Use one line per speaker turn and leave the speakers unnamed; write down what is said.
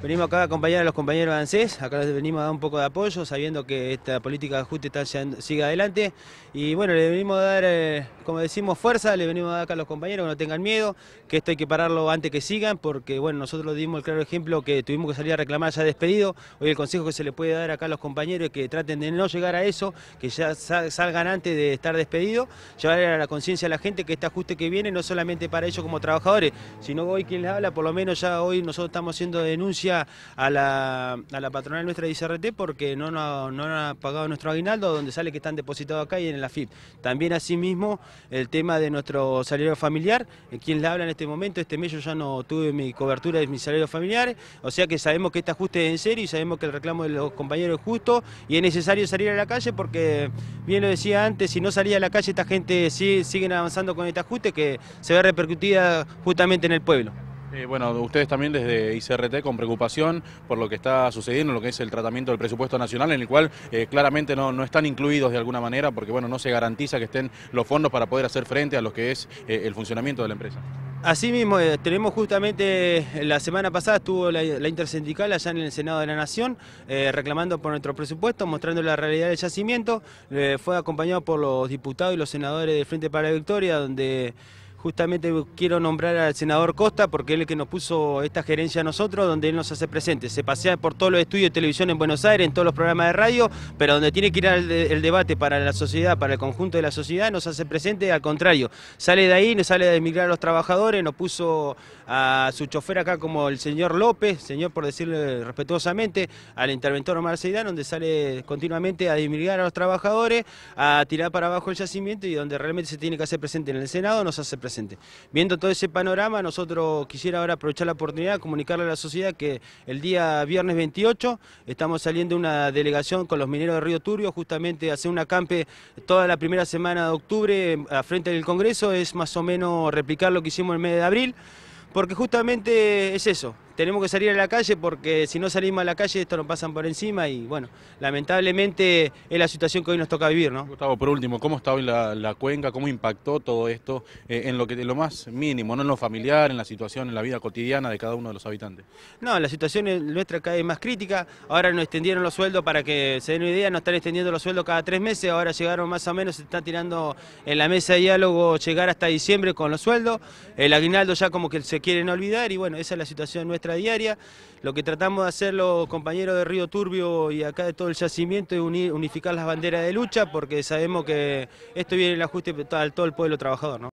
Venimos acá a acompañar a los compañeros de ANSES, acá les venimos a dar un poco de apoyo, sabiendo que esta política de ajuste está, sigue adelante. Y bueno, le venimos a dar, eh, como decimos, fuerza, le venimos a dar acá a los compañeros que no tengan miedo, que esto hay que pararlo antes que sigan, porque bueno, nosotros dimos el claro ejemplo que tuvimos que salir a reclamar ya despedido. Hoy el consejo que se le puede dar acá a los compañeros es que traten de no llegar a eso, que ya salgan antes de estar despedidos, llevar a la conciencia a la gente que este ajuste que viene no solamente para ellos como trabajadores, sino hoy quien les habla, por lo menos ya hoy nosotros estamos haciendo denuncia a la, patronal nuestra de ICRT porque no, no, no han pagado nuestro aguinaldo, donde sale que están depositados acá y en la FIP. También asimismo el tema de nuestro salario familiar, eh, quien le habla en este momento, este mes yo ya no tuve mi cobertura de mis salario familiares o sea que sabemos que este ajuste es en serio y sabemos que el reclamo de los compañeros es justo y es necesario salir a la calle porque, bien lo decía antes, si no salía a la calle esta gente sigue, siguen avanzando con este ajuste que se ve repercutida justamente en el pueblo.
Eh, bueno, ustedes también desde ICRT con preocupación por lo que está sucediendo, lo que es el tratamiento del presupuesto nacional, en el cual eh, claramente no, están incluidos de alguna manera, porque bueno, no se garantiza que estén los fondos para poder hacer frente a lo que es eh, el
funcionamiento de la empresa. Asimismo, tenemos justamente, la semana pasada estuvo la, intersindical allá en el Senado de la Nación, reclamando por nuestro presupuesto, mostrando la realidad del yacimiento, fue acompañado por los diputados y los senadores del Frente para la Victoria, donde... Justamente quiero nombrar al senador Costa porque él es el que nos puso esta gerencia a nosotros, donde él nos hace presente. Se pasea por todos los estudios de televisión en Buenos Aires, en todos los programas de radio, pero donde tiene que ir el, debate para la sociedad, para el conjunto de la sociedad, nos hace presente, al contrario. Sale de ahí, nos sale a desmigrar a los trabajadores, nos puso a su chofer acá como el señor López, señor por decirle respetuosamente, al interventor Omar Seidán, donde sale continuamente a desmigrar a los trabajadores, a tirar para abajo el yacimiento y donde realmente se tiene que hacer presente en el Senado, nos hace presente Viendo todo ese panorama, nosotros quisiera ahora aprovechar la oportunidad, de comunicarle a la sociedad que el día viernes 28 estamos saliendo una delegación con los mineros de Río Turbio, justamente hacer un acampe toda la primera semana de octubre eh, a frente del Congreso, es más o menos replicar lo que hicimos en el mes de abril, porque justamente es eso, tenemos que salir a la calle porque si no salimos a la calle esto nos pasan por encima y bueno, lamentablemente es la situación que hoy nos toca vivir, ¿no? Gustavo, por último, ¿cómo está hoy la, cuenca? ¿Cómo impactó todo esto eh, en lo que
lo más mínimo, no en lo familiar, en la situación, en la vida cotidiana de cada uno de los habitantes?
No, la situación nuestra cada vez más crítica, ahora nos extendieron los sueldos para que se den una idea, nos están extendiendo los sueldos cada tres meses, ahora llegaron más o menos, se está tirando en la mesa de diálogo llegar hasta diciembre con los sueldos, el aguinaldo ya como que se quieren olvidar y bueno, esa es la situación nuestra diaria. Lo que tratamos de hacer los compañeros de Río Turbio y acá de todo el yacimiento es unificar las banderas de lucha porque sabemos que esto viene el ajuste al todo el pueblo trabajador. ¿no?